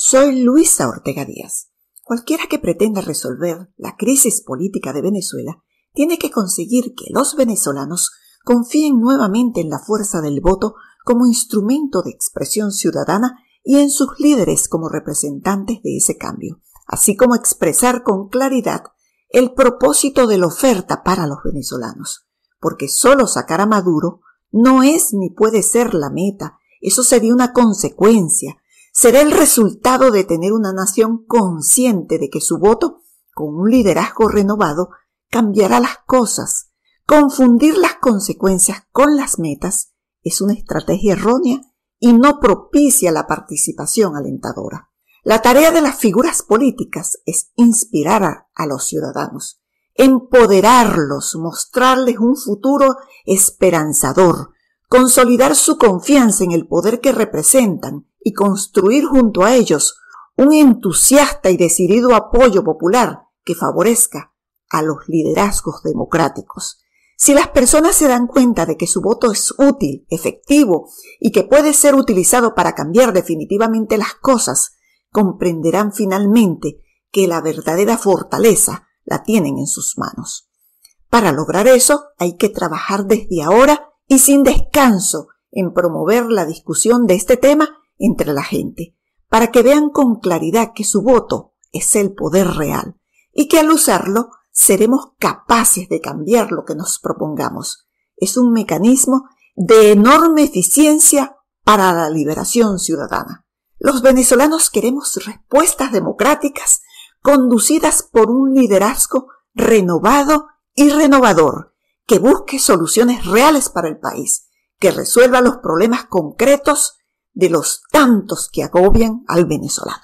Soy Luisa Ortega Díaz. Cualquiera que pretenda resolver la crisis política de Venezuela tiene que conseguir que los venezolanos confíen nuevamente en la fuerza del voto como instrumento de expresión ciudadana y en sus líderes como representantes de ese cambio, así como expresar con claridad el propósito de la oferta para los venezolanos, porque solo sacar a Maduro no es ni puede ser la meta, eso sería una consecuencia, será el resultado de tener una nación consciente de que su voto, con un liderazgo renovado, cambiará las cosas. Confundir las consecuencias con las metas es una estrategia errónea y no propicia la participación alentadora. La tarea de las figuras políticas es inspirar a, los ciudadanos, empoderarlos, mostrarles un futuro esperanzador, consolidar su confianza en el poder que representan y construir junto a ellos un entusiasta y decidido apoyo popular que favorezca a los liderazgos democráticos. Si las personas se dan cuenta de que su voto es útil, efectivo y que puede ser utilizado para cambiar definitivamente las cosas, comprenderán finalmente que la verdadera fortaleza la tienen en sus manos. Para lograr eso hay que trabajar desde ahora y sin descanso en promover la discusión de este tema entre la gente, para que vean con claridad que su voto es el poder real y que al usarlo seremos capaces de cambiar lo que nos propongamos. Es un mecanismo de enorme eficiencia para la liberación ciudadana. Los venezolanos queremos respuestas democráticas conducidas por un liderazgo renovado y renovador que busque soluciones reales para el país, que resuelva los problemas concretos de los tantos que agobian al venezolano.